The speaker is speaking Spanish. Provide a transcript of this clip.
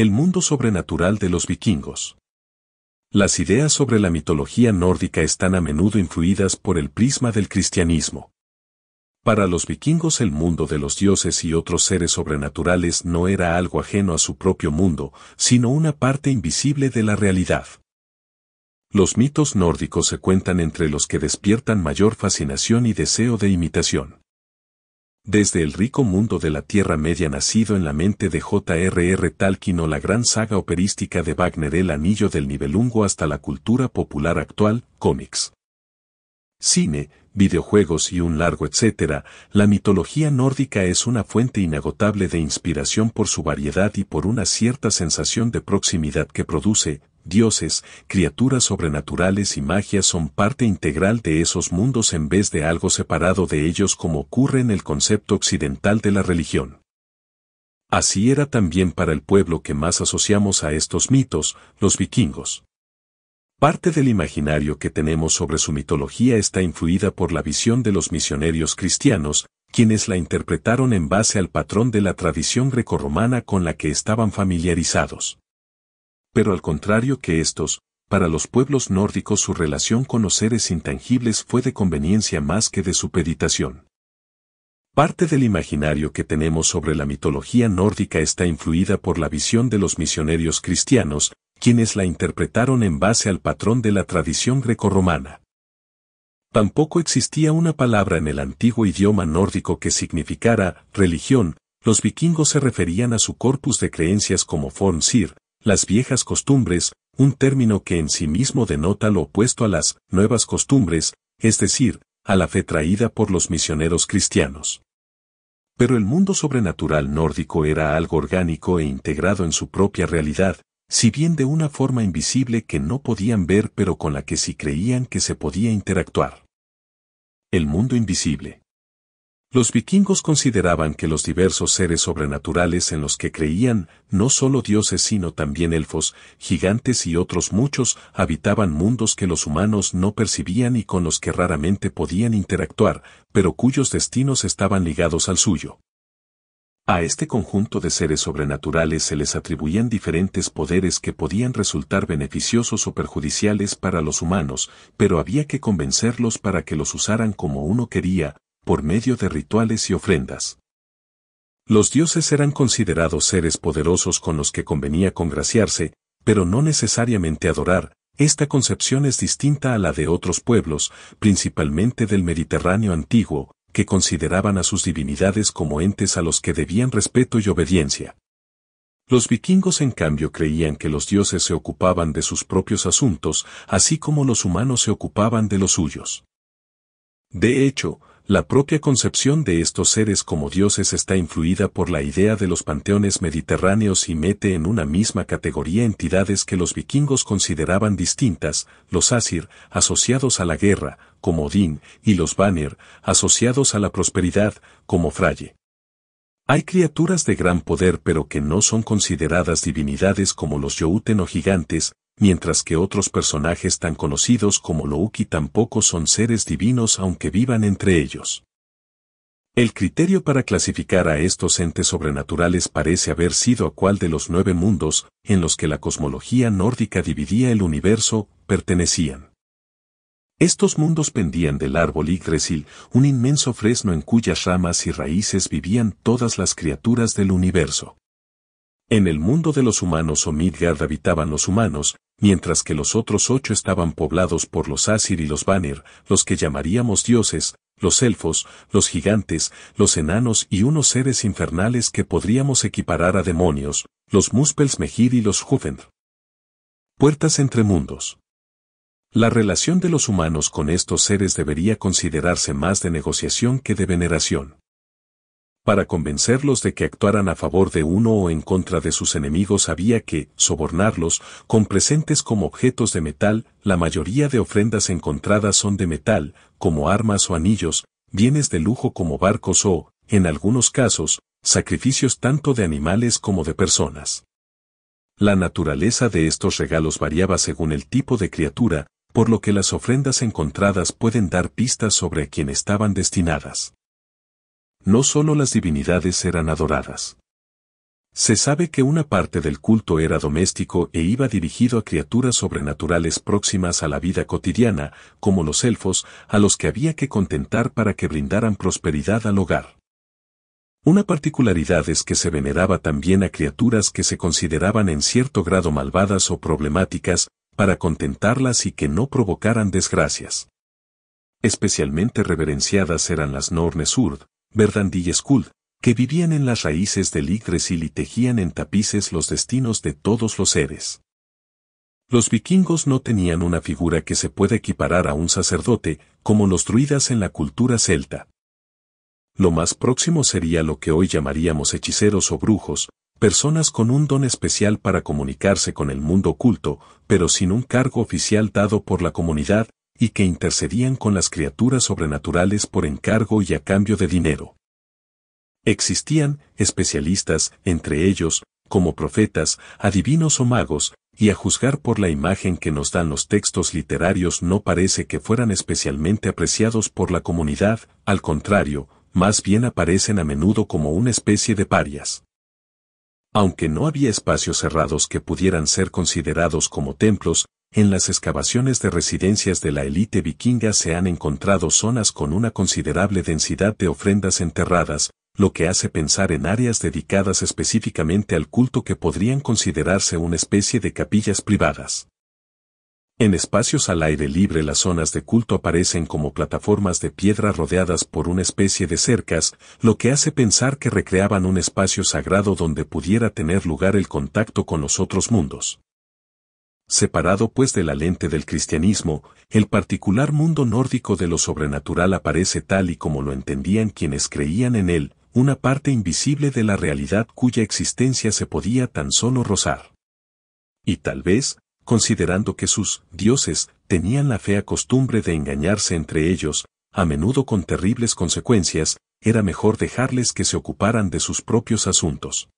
El mundo sobrenatural de los vikingos. Las ideas sobre la mitología nórdica están a menudo influidas por el prisma del cristianismo. Para los vikingos el mundo de los dioses y otros seres sobrenaturales no era algo ajeno a su propio mundo, sino una parte invisible de la realidad. Los mitos nórdicos se cuentan entre los que despiertan mayor fascinación y deseo de imitación. Desde el rico mundo de la Tierra Media nacido en la mente de J.R.R. o la gran saga operística de Wagner El Anillo del Nibelungo hasta la cultura popular actual, cómics. Cine, videojuegos y un largo etcétera, la mitología nórdica es una fuente inagotable de inspiración por su variedad y por una cierta sensación de proximidad que produce, dioses, criaturas sobrenaturales y magia son parte integral de esos mundos en vez de algo separado de ellos como ocurre en el concepto occidental de la religión. Así era también para el pueblo que más asociamos a estos mitos, los vikingos. Parte del imaginario que tenemos sobre su mitología está influida por la visión de los misioneros cristianos, quienes la interpretaron en base al patrón de la tradición grecorromana con la que estaban familiarizados pero al contrario que estos, para los pueblos nórdicos su relación con los seres intangibles fue de conveniencia más que de supeditación. Parte del imaginario que tenemos sobre la mitología nórdica está influida por la visión de los misioneros cristianos, quienes la interpretaron en base al patrón de la tradición grecorromana. Tampoco existía una palabra en el antiguo idioma nórdico que significara religión, los vikingos se referían a su corpus de creencias como Fornsir, las viejas costumbres, un término que en sí mismo denota lo opuesto a las nuevas costumbres, es decir, a la fe traída por los misioneros cristianos. Pero el mundo sobrenatural nórdico era algo orgánico e integrado en su propia realidad, si bien de una forma invisible que no podían ver pero con la que sí creían que se podía interactuar. El mundo invisible. Los vikingos consideraban que los diversos seres sobrenaturales en los que creían, no solo dioses sino también elfos, gigantes y otros muchos, habitaban mundos que los humanos no percibían y con los que raramente podían interactuar, pero cuyos destinos estaban ligados al suyo. A este conjunto de seres sobrenaturales se les atribuían diferentes poderes que podían resultar beneficiosos o perjudiciales para los humanos, pero había que convencerlos para que los usaran como uno quería, por medio de rituales y ofrendas. Los dioses eran considerados seres poderosos con los que convenía congraciarse, pero no necesariamente adorar, esta concepción es distinta a la de otros pueblos, principalmente del Mediterráneo antiguo, que consideraban a sus divinidades como entes a los que debían respeto y obediencia. Los vikingos en cambio creían que los dioses se ocupaban de sus propios asuntos, así como los humanos se ocupaban de los suyos. De hecho, la propia concepción de estos seres como dioses está influida por la idea de los panteones mediterráneos y mete en una misma categoría entidades que los vikingos consideraban distintas, los Asir, asociados a la guerra, como Odín, y los Vanir, asociados a la prosperidad, como Fraye. Hay criaturas de gran poder pero que no son consideradas divinidades como los Youten o gigantes, mientras que otros personajes tan conocidos como Louki tampoco son seres divinos aunque vivan entre ellos. El criterio para clasificar a estos entes sobrenaturales parece haber sido a cuál de los nueve mundos, en los que la cosmología nórdica dividía el universo, pertenecían. Estos mundos pendían del árbol Yggdrasil, un inmenso fresno en cuyas ramas y raíces vivían todas las criaturas del universo. En el mundo de los humanos o Midgard habitaban los humanos, mientras que los otros ocho estaban poblados por los Asir y los Vanir, los que llamaríamos dioses, los elfos, los gigantes, los enanos y unos seres infernales que podríamos equiparar a demonios, los Muspelsmejir y los Júfendr. Puertas entre mundos. La relación de los humanos con estos seres debería considerarse más de negociación que de veneración para convencerlos de que actuaran a favor de uno o en contra de sus enemigos había que sobornarlos con presentes como objetos de metal, la mayoría de ofrendas encontradas son de metal, como armas o anillos, bienes de lujo como barcos o, en algunos casos, sacrificios tanto de animales como de personas. La naturaleza de estos regalos variaba según el tipo de criatura, por lo que las ofrendas encontradas pueden dar pistas sobre a quién estaban destinadas no solo las divinidades eran adoradas. Se sabe que una parte del culto era doméstico e iba dirigido a criaturas sobrenaturales próximas a la vida cotidiana, como los elfos, a los que había que contentar para que brindaran prosperidad al hogar. Una particularidad es que se veneraba también a criaturas que se consideraban en cierto grado malvadas o problemáticas, para contentarlas y que no provocaran desgracias. Especialmente reverenciadas eran las nornes urd. Verdandi y que vivían en las raíces del Yggdrasil y tejían en tapices los destinos de todos los seres. Los vikingos no tenían una figura que se pueda equiparar a un sacerdote, como los druidas en la cultura celta. Lo más próximo sería lo que hoy llamaríamos hechiceros o brujos, personas con un don especial para comunicarse con el mundo oculto, pero sin un cargo oficial dado por la comunidad, y que intercedían con las criaturas sobrenaturales por encargo y a cambio de dinero. Existían especialistas, entre ellos, como profetas, adivinos o magos, y a juzgar por la imagen que nos dan los textos literarios no parece que fueran especialmente apreciados por la comunidad, al contrario, más bien aparecen a menudo como una especie de parias. Aunque no había espacios cerrados que pudieran ser considerados como templos, en las excavaciones de residencias de la élite vikinga se han encontrado zonas con una considerable densidad de ofrendas enterradas, lo que hace pensar en áreas dedicadas específicamente al culto que podrían considerarse una especie de capillas privadas. En espacios al aire libre las zonas de culto aparecen como plataformas de piedra rodeadas por una especie de cercas, lo que hace pensar que recreaban un espacio sagrado donde pudiera tener lugar el contacto con los otros mundos. Separado pues de la lente del cristianismo, el particular mundo nórdico de lo sobrenatural aparece tal y como lo entendían quienes creían en él, una parte invisible de la realidad cuya existencia se podía tan solo rozar. Y tal vez, considerando que sus dioses tenían la fea costumbre de engañarse entre ellos, a menudo con terribles consecuencias, era mejor dejarles que se ocuparan de sus propios asuntos.